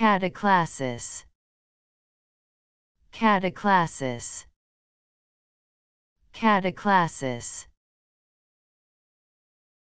Cataclasis. Cataclasis. Cataclasis.